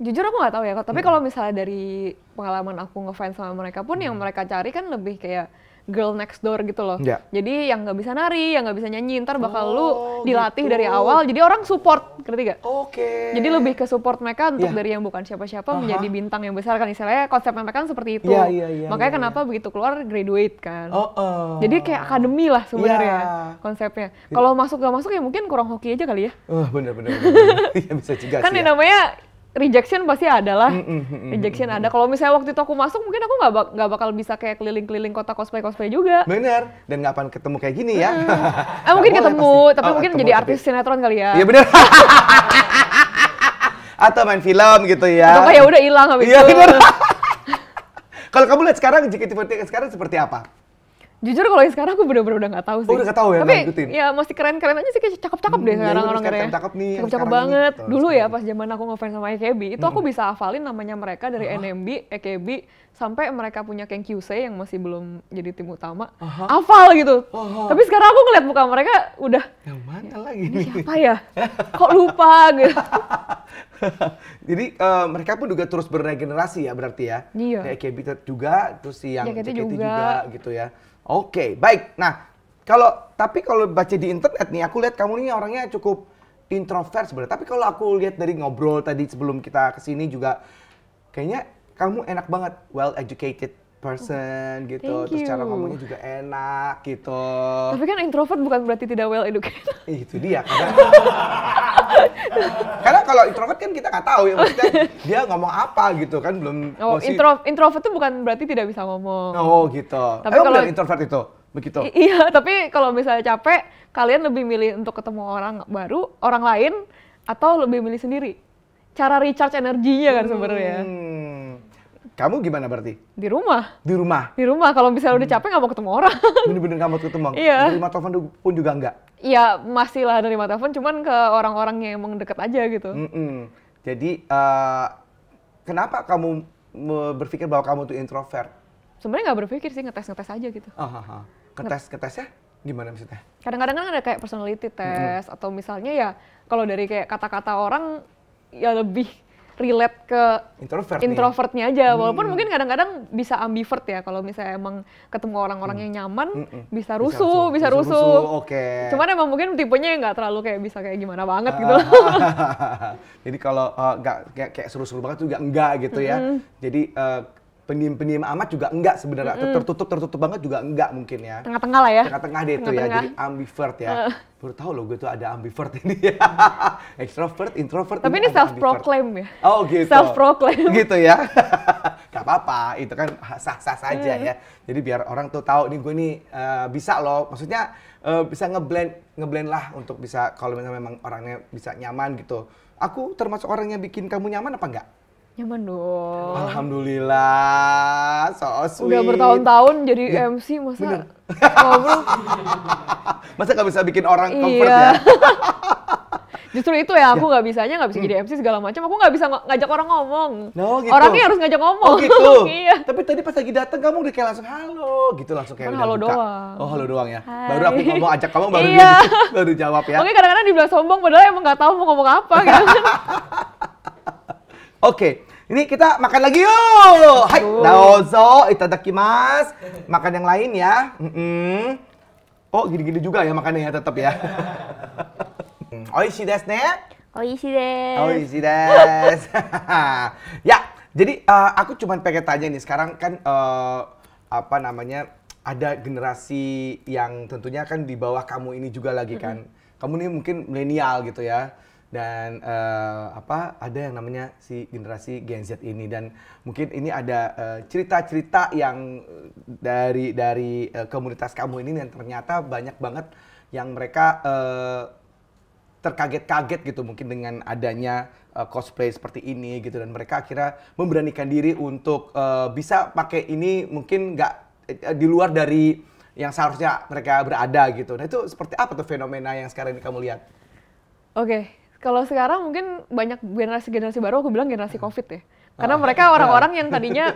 jujur aku nggak tahu ya tapi hmm. kalau misalnya dari pengalaman aku ngefans sama mereka pun hmm. yang mereka cari kan lebih kayak girl next door gitu loh yeah. jadi yang nggak bisa nari yang nggak bisa nyanyi ntar bakal oh, lu dilatih gitu. dari awal jadi orang support ngerti gak? Oke. Okay. Jadi lebih ke support mereka untuk yeah. dari yang bukan siapa-siapa uh -huh. menjadi bintang yang besar kan istilahnya konsep mereka kan seperti itu yeah, yeah, yeah, makanya yeah, ya. kenapa begitu keluar graduate kan? Oh, oh. Jadi kayak akademi lah sebenarnya yeah. konsepnya ya. kalau masuk gak masuk ya mungkin kurang hoki aja kali ya? Uh, bener bener, bener, bener. ya bisa juga kan sih ya. namanya rejection pasti ada lah. Rejection ada. Kalau misalnya waktu itu aku masuk, mungkin aku nggak nggak bakal bisa kayak keliling-keliling kota cosplay-cosplay juga. Bener. Dan nggak akan ketemu kayak gini ya. Hmm. eh, mungkin ketemu, pasti. tapi oh, mungkin ketemu, jadi artis tapi... sinetron kali ya. Iya bener. Atau main film gitu ya. Atau kayak ya udah hilang habis iya, itu. Iya bener. Kalau kamu lihat sekarang, jika tipe tipe sekarang seperti apa? Jujur kalau yang sekarang aku bener-bener udah nggak tahu oh, sih. Oh, udah gak tahu ya. Tapi ngikutin. ya masih keren-keren aja sih kayak cakep-cakep hmm, deh ya, sekarang orang keren. Cakep-cakep nih. Cakep-cakep banget. Nih, gitu, Dulu ya gitu. pas zaman aku ngefans sama EKB, itu hmm. aku bisa hafalin namanya mereka dari huh? NMB, EKB sampai mereka punya Kang QC yang masih belum jadi tim utama. afal gitu. Uh-huh. Tapi sekarang aku ngeliat muka mereka udah yang mana ya, lagi ini siapa ya? Kok lupa gitu. jadi uh, mereka pun juga terus berregenerasi ya berarti ya. Iya. Kayak EKB juga terus si yang JKT, JKT juga. juga gitu ya. Oke, okay, baik. Nah, kalau tapi kalau baca di internet nih, aku lihat kamu ini orangnya cukup introvert sebenarnya. Tapi kalau aku lihat dari ngobrol tadi sebelum kita kesini juga, kayaknya kamu enak banget, well educated person gitu. Thank Terus you. cara ngomongnya juga enak gitu. Tapi kan introvert bukan berarti tidak well educated. Eh, itu dia. Kadang, karena kalau introvert kan kita nggak tahu ya maksudnya dia ngomong apa gitu kan belum. Oh intro, introvert itu bukan berarti tidak bisa ngomong. Oh gitu. Tapi eh, kalau introvert itu begitu. Iya tapi kalau misalnya capek kalian lebih milih untuk ketemu orang baru orang lain atau lebih milih sendiri. Cara recharge energinya kan sebenarnya. Hmm. Kamu gimana berarti? Di rumah. Di rumah? Di rumah. Kalau misalnya udah capek nggak mau ketemu orang. Bener-bener nggak mau ketemu orang. Iya. Nerima telepon pun juga nggak? Iya, masih lah nerima telepon. Cuman ke orang-orang yang emang deket aja gitu. Mm -mm. Jadi, uh, kenapa kamu berpikir bahwa kamu tuh introvert? Sebenarnya nggak berpikir sih, ngetes-ngetes aja gitu. Aha, ah, ngetes ya? Gimana maksudnya? Kadang-kadang kan ada kayak personality test, mm -hmm. atau misalnya ya kalau dari kayak kata-kata orang, ya lebih relate ke introvert introvertnya aja hmm. walaupun mungkin kadang-kadang bisa ambivert ya kalau misalnya emang ketemu orang-orang hmm. yang nyaman hmm. hmm. bisa rusuh bisa, bisa, rusuh, rusuh. oke okay. cuman emang mungkin tipenya nggak terlalu kayak bisa kayak gimana banget uh, gitu ah. jadi kalau eh, nggak uh, kayak, kayak seru-seru banget juga enggak gitu ya jadi uh, pendiam-pendiam amat juga enggak sebenarnya. Mm -hmm. Tertutup tertutup banget juga enggak mungkin ya. Tengah-tengah lah ya. Tengah-tengah deh Tengah itu ya. Jadi ambivert ya. Uh. Baru tahu loh gue tuh ada ambivert ini. Extrovert, introvert. Tapi ini, self proclaim ya. Oh gitu. Self proclaim. Gitu ya. Gak apa-apa, itu kan sah-sah saja mm. ya. Jadi biar orang tuh tahu nih gue nih uh, bisa loh. Maksudnya uh, bisa ngeblend ngeblend lah untuk bisa kalau memang orangnya bisa nyaman gitu. Aku termasuk orang yang bikin kamu nyaman apa enggak? Nyaman dong. Alhamdulillah, so sweet. Udah bertahun-tahun jadi ya. MC, masa ngobrol? masa gak bisa bikin orang iya. comfort iya. ya? Justru itu ya, aku ya. nggak gak bisanya, nggak bisa hmm. jadi MC segala macam. Aku nggak bisa ng ngajak orang ngomong. No, gitu. Orangnya harus ngajak ngomong. Oh gitu? iya. Tapi tadi pas lagi dateng kamu udah kayak langsung halo, gitu langsung kayak Kan halo doang. Oh halo doang ya. Hai. Baru aku ngomong ajak kamu baru iya. baru jawab ya. Oke kadang-kadang dibilang sombong, padahal emang gak tahu mau ngomong apa gitu. Oke, ini kita makan lagi yuk. Hai, daozo, itadakimasu. Makan yang lain ya. Mm -mm. Oh, gini-gini juga ya makannya ya tetap ya. Oishi desu ne. Oishi desu. Oishi desu. ya, jadi uh, aku cuma pengen tanya nih sekarang kan uh, apa namanya ada generasi yang tentunya kan di bawah kamu ini juga lagi kan. Mm -hmm. Kamu ini mungkin milenial gitu ya dan uh, apa ada yang namanya si generasi Gen Z ini dan mungkin ini ada eh, cerita-cerita uh, yang eh, dari dari uh, komunitas kamu ini yang ternyata banyak banget yang mereka uh, terkaget-kaget gitu mungkin dengan adanya uh, cosplay seperti ini gitu dan mereka akhirnya memberanikan diri untuk uh, bisa pakai ini mungkin nggak uh, di luar dari yang seharusnya mereka berada gitu. Nah itu seperti apa tuh fenomena yang sekarang ini kamu lihat? Oke, okay kalau sekarang mungkin banyak generasi-generasi baru aku bilang generasi hmm. Covid ya. Karena ah. mereka orang-orang yang tadinya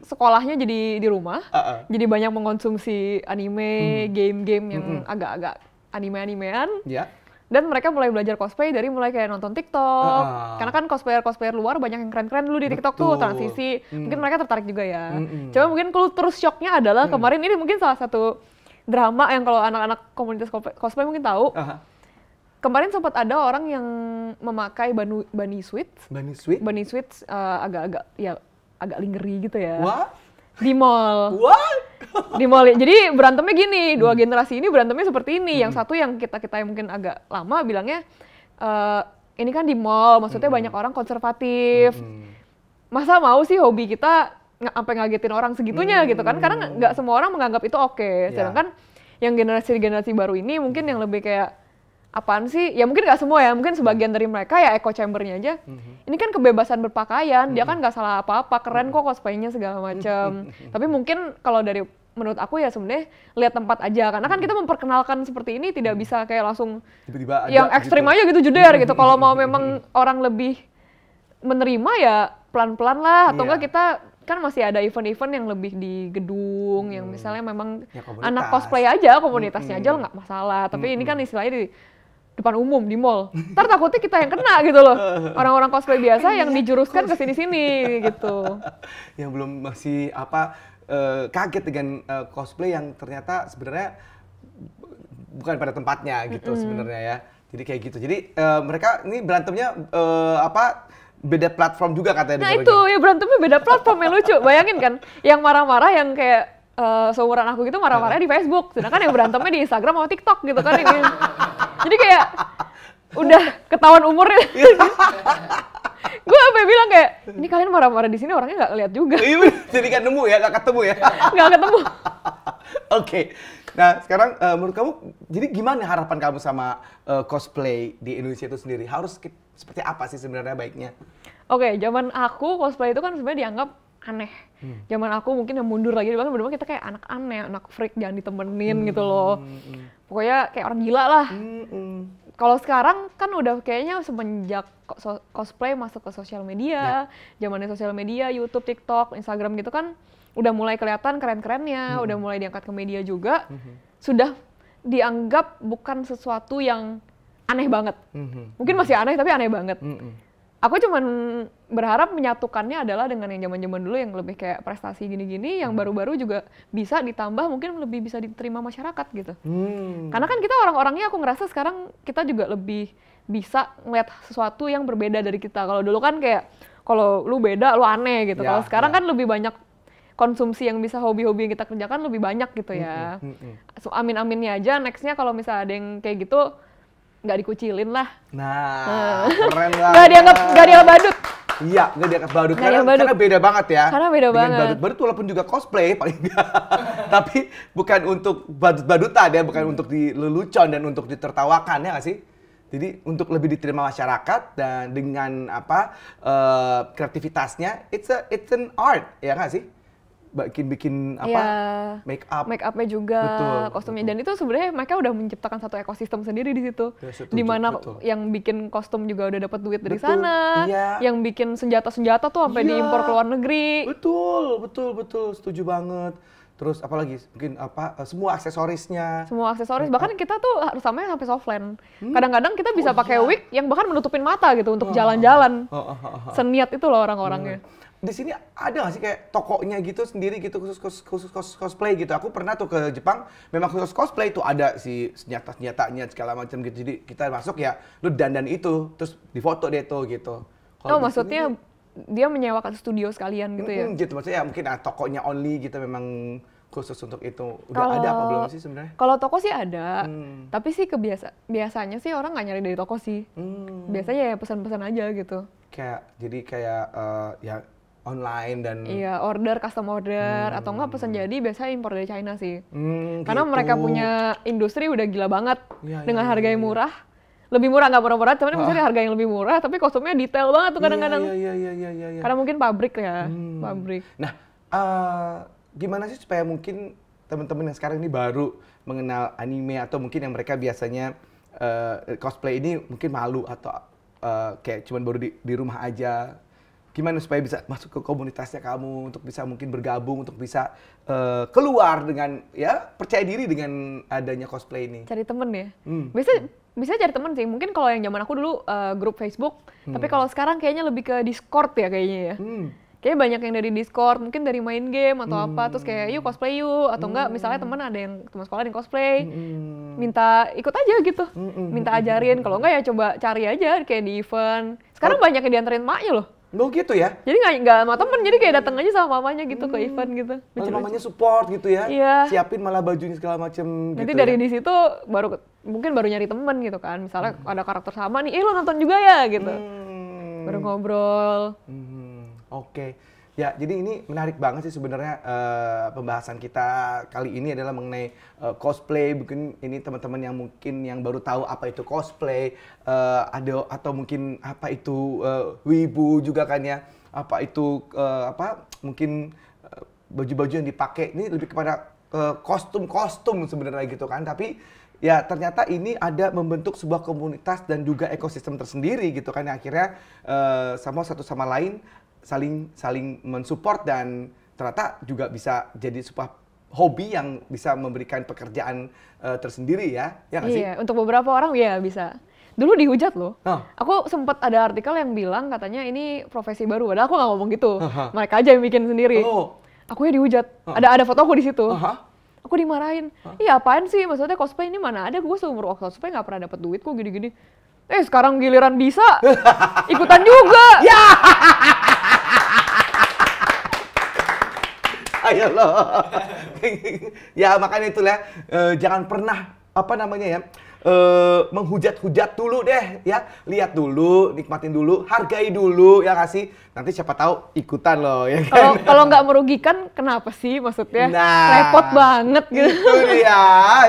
sekolahnya jadi di rumah, ah, ah. jadi banyak mengonsumsi anime, hmm. game-game hmm. yang hmm. agak-agak hmm. anime-animean. Ya. Dan mereka mulai belajar cosplay dari mulai kayak nonton TikTok. Ah, Karena kan cosplayer-cosplayer luar banyak yang keren-keren dulu di TikTok tuh transisi. Hmm. Mungkin mereka tertarik juga ya. Hmm. Cuma mungkin terus shocknya adalah kemarin ini mungkin salah satu drama yang kalau anak-anak komunitas cosplay mungkin tahu. Kemarin sempat ada orang yang memakai bunny, bunny sweet, Bunny sweet? Bunny sweet agak eh, agak-agak ya agak lingeri gitu ya. What? Di mall. What? Di mall. Ya. Jadi berantemnya gini, dua hmm. generasi ini berantemnya seperti ini. Hmm. Yang satu yang kita-kita yang mungkin agak lama bilangnya uh, ini kan di mall, maksudnya hmm. banyak orang konservatif. Hmm. Masa mau sih hobi kita nggak sampai ngagetin orang segitunya hmm. gitu kan? Karena nggak semua orang menganggap itu oke. Okay. Ya. Sedangkan yeah. yang generasi-generasi baru ini mungkin yang lebih kayak apaan sih? Ya mungkin nggak semua ya, mungkin sebagian dari mereka ya echo chambernya aja. Mhm. Ini kan kebebasan berpakaian, dia mhm. kan nggak salah apa-apa, keren mhm. kok cosplaynya segala macam. Tapi mungkin kalau dari menurut aku ya sebenarnya lihat tempat aja karena kan kita memperkenalkan seperti ini tidak bisa kayak langsung tiba-tiba yang gitu. ekstrim gitu. aja gitu jeder gitu kalau mau memang orang lebih menerima ya pelan-pelan lah atau yeah. enggak kita kan masih ada event-event yang lebih di gedung hmm. yang misalnya memang ya, anak cosplay aja komunitasnya hmm. aja nggak masalah tapi hmm. ini kan istilahnya di depan umum di mall. Ntar takutnya kita yang kena gitu loh. Orang-orang cosplay biasa yang dijuruskan ke sini-sini gitu. yang belum masih apa uh, kaget dengan uh, cosplay yang ternyata sebenarnya bukan pada tempatnya gitu mm -hmm. sebenarnya ya. Jadi kayak gitu. Jadi uh, mereka ini berantemnya uh, apa beda platform juga katanya. Nah itu ya berantemnya beda platform yang lucu. Bayangin kan, yang marah-marah yang kayak Eh, seumuran aku gitu marah-marahnya di Facebook, sedangkan yang berantemnya di Instagram atau TikTok gitu kan. Yang, jadi kayak udah ketahuan umurnya. gue apa bilang kayak ini kalian marah-marah di sini orangnya nggak lihat juga. Iya, jadi kan nemu ya, nggak ketemu ya. Nggak ketemu. Oke. Okay. Nah, sekarang uh, menurut kamu, jadi gimana harapan kamu sama uh, cosplay di Indonesia itu sendiri? Harus seperti apa sih sebenarnya baiknya? Oke, okay, zaman aku cosplay itu kan sebenarnya dianggap aneh Hmm. Zaman aku mungkin yang mundur lagi, bahkan bener-bener kita kayak anak aneh, anak freak, jangan ditemenin hmm. gitu loh. Hmm, hmm, hmm. Pokoknya kayak orang gila lah. Hmm. hmm. Kalau sekarang kan udah kayaknya semenjak cosplay masuk ke sosial media, ya. zamannya sosial media, YouTube, TikTok, Instagram gitu kan udah mulai kelihatan keren-kerennya, hmm. udah mulai diangkat ke media juga, hmm. sudah dianggap bukan sesuatu yang aneh banget. -hmm. Mungkin masih aneh tapi aneh banget. -hmm. Aku cuman berharap menyatukannya adalah dengan yang zaman-zaman dulu yang lebih kayak prestasi gini-gini, yang hmm. baru-baru juga bisa ditambah mungkin lebih bisa diterima masyarakat gitu. Hmm. Karena kan kita orang-orangnya aku ngerasa sekarang kita juga lebih bisa ngeliat sesuatu yang berbeda dari kita. Kalau dulu kan kayak kalau lu beda lu aneh gitu. Ya, kalau sekarang ya. kan lebih banyak konsumsi yang bisa hobi-hobi yang kita kerjakan lebih banyak gitu ya. hmm, -hmm. hmm. so, amin-aminnya aja nextnya kalau misalnya ada yang kayak gitu nggak dikucilin lah. Nah, nah. keren lah. nggak dianggap nggak dianggap badut. Iya, nggak diangkat badut. Nggak karena, badut. karena beda banget ya. Karena beda dengan banget. badut badut walaupun juga cosplay paling enggak. Tapi bukan untuk badut-badutan ya, bukan hmm. untuk dilelucon dan untuk ditertawakan ya nggak sih? Jadi untuk lebih diterima masyarakat dan dengan apa uh, kreativitasnya, it's a it's an art ya nggak sih? bikin-bikin apa ya, make up make upnya juga betul, kostumnya betul. dan itu sebenarnya mereka udah menciptakan satu ekosistem sendiri di situ ya, mana mana yang bikin kostum juga udah dapat duit dari betul, sana ya. yang bikin senjata-senjata tuh sampai ya. diimpor ke luar negeri betul betul betul setuju banget terus apalagi mungkin apa eh, semua aksesorisnya semua aksesoris bahkan kita tuh harus sampai sampai softland hmm? kadang-kadang kita bisa oh, pakai iya. wig yang bahkan menutupin mata gitu untuk oh, jalan-jalan oh, oh, oh, oh. seniat itu loh orang-orangnya hmm di sini ada gak sih kayak tokonya gitu sendiri gitu khusus khusus, khusus, cosplay gitu. Aku pernah tuh ke Jepang, memang khusus cosplay tuh ada si senjata senjatanya segala macam gitu. Jadi kita masuk ya, lu dandan itu, terus difoto deh tuh gitu. Kalo oh maksudnya sini, dia menyewakan studio sekalian gitu ya? gitu maksudnya ya mungkin ah, tokonya only gitu memang khusus untuk itu udah kalo, ada apa belum sih sebenarnya? Kalau toko sih ada, hmm. tapi sih kebiasa biasanya sih orang nggak nyari dari toko sih, hmm. biasanya ya pesan-pesan aja gitu. Kayak jadi kayak uh, ya online dan iya order custom order hmm. atau enggak pesan hmm. jadi biasanya impor dari China sih hmm, karena gitu. mereka punya industri udah gila banget ya, dengan ya, harga ya, yang iya. murah lebih murah nggak murah-murah, cuman oh. misalnya harga yang lebih murah, tapi kostumnya detail banget tuh iya, kadang-kadang. ya, ya, ya, ya, ya, Ya. Karena mungkin pabrik ya, hmm. pabrik. Nah, uh, gimana sih supaya mungkin teman-teman yang sekarang ini baru mengenal anime atau mungkin yang mereka biasanya uh, cosplay ini mungkin malu atau uh, kayak cuman baru di, di rumah aja gimana supaya bisa masuk ke komunitasnya kamu untuk bisa mungkin bergabung untuk bisa uh, keluar dengan ya percaya diri dengan adanya cosplay ini cari temen ya hmm. bisa bisa cari temen sih mungkin kalau yang zaman aku dulu uh, grup Facebook hmm. tapi kalau sekarang kayaknya lebih ke Discord ya kayaknya ya hmm kayaknya banyak yang dari Discord, mungkin dari main game atau hmm. apa, terus kayak hmm. yuk cosplay yuk atau hmm. enggak misalnya temen ada yang teman sekolah yang cosplay, hmm. minta ikut aja gitu, hmm. hmm minta hmm, ajarin, kalau enggak ya coba cari aja kayak di event. Sekarang oh. banyak yang dianterin maknya loh. Lo oh, gitu ya? Jadi gak, gak sama temen, jadi kayak datang aja sama mamanya gitu hmm. ke event gitu. Oh, lucu mamanya support gitu ya? Iya. Siapin malah bajunya segala macem. Nanti gitu dari ya? di situ baru mungkin baru nyari temen gitu kan. Misalnya hmm. ada karakter sama nih, eh lo nonton juga ya gitu. Hmm. Baru ngobrol. Hmm. Oke. Okay. Ya, jadi ini menarik banget sih sebenarnya uh, pembahasan kita kali ini adalah mengenai uh, cosplay. Mungkin ini teman-teman yang mungkin yang baru tahu apa itu cosplay, uh, ada atau mungkin apa itu uh, wibu juga kan ya, apa itu uh, apa mungkin baju-baju uh, yang dipakai ini lebih kepada kostum kostum-kostum sebenarnya gitu kan. Tapi ya ternyata ini ada membentuk sebuah komunitas dan juga ekosistem tersendiri gitu kan yang akhirnya uh, sama satu sama lain saling saling mensupport dan ternyata juga bisa jadi sebuah hobi yang bisa memberikan pekerjaan uh, tersendiri ya, ya sih? Iya, untuk beberapa orang ya bisa. Dulu dihujat loh. Oh. Aku sempat ada artikel yang bilang katanya ini profesi baru. Padahal aku nggak ngomong gitu. Uh -huh. Mereka aja yang bikin sendiri. Oh. Aku ya dihujat. Uh -huh. Ada ada foto aku di situ. Uh -huh. Aku dimarahin. Uh -huh. Iya apaan sih? Maksudnya cosplay ini mana ada? Gue seumur waktu cosplay nggak pernah dapat duit kok gini-gini. Eh sekarang giliran bisa, ikutan juga. Ya. ya loh, ya makanya itulah uh, jangan pernah apa namanya ya uh, menghujat-hujat dulu deh ya. Lihat dulu, nikmatin dulu, hargai dulu ya kasih. Nanti siapa tahu ikutan loh ya kan. Kalau nggak merugikan kenapa sih maksudnya? Nah, Repot banget gitu. Itu dia,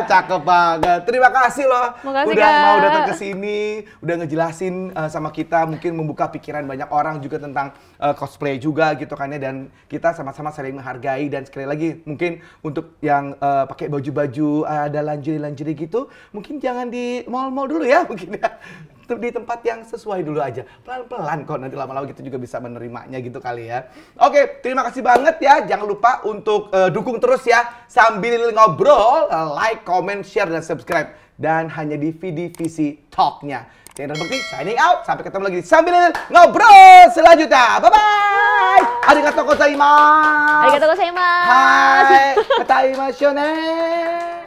cakep banget. Terima kasih loh. Makasih, udah Kak. mau datang ke sini, udah ngejelasin uh, sama kita mungkin membuka pikiran banyak orang juga tentang uh, cosplay juga gitu kan ya dan kita sama-sama saling menghargai dan sekali lagi mungkin untuk yang uh, pakai baju-baju ada lingerie-lingerie gitu mungkin jangan jangan di mall-mall dulu ya mungkin ya di tempat yang sesuai dulu aja. Pelan-pelan kok nanti lama-lama kita juga bisa menerimanya gitu kali ya. Oke, terima kasih banget ya. Jangan lupa untuk uh, dukung terus ya sambil ngobrol, like, comment, share dan subscribe dan hanya di VDVC Talknya. Saya Indra Bekti, signing out. Sampai ketemu lagi sambil ngobrol selanjutnya. Bye-bye. Arigatou gozaimasu. Arigatou gozaimasu. Hai, masyone.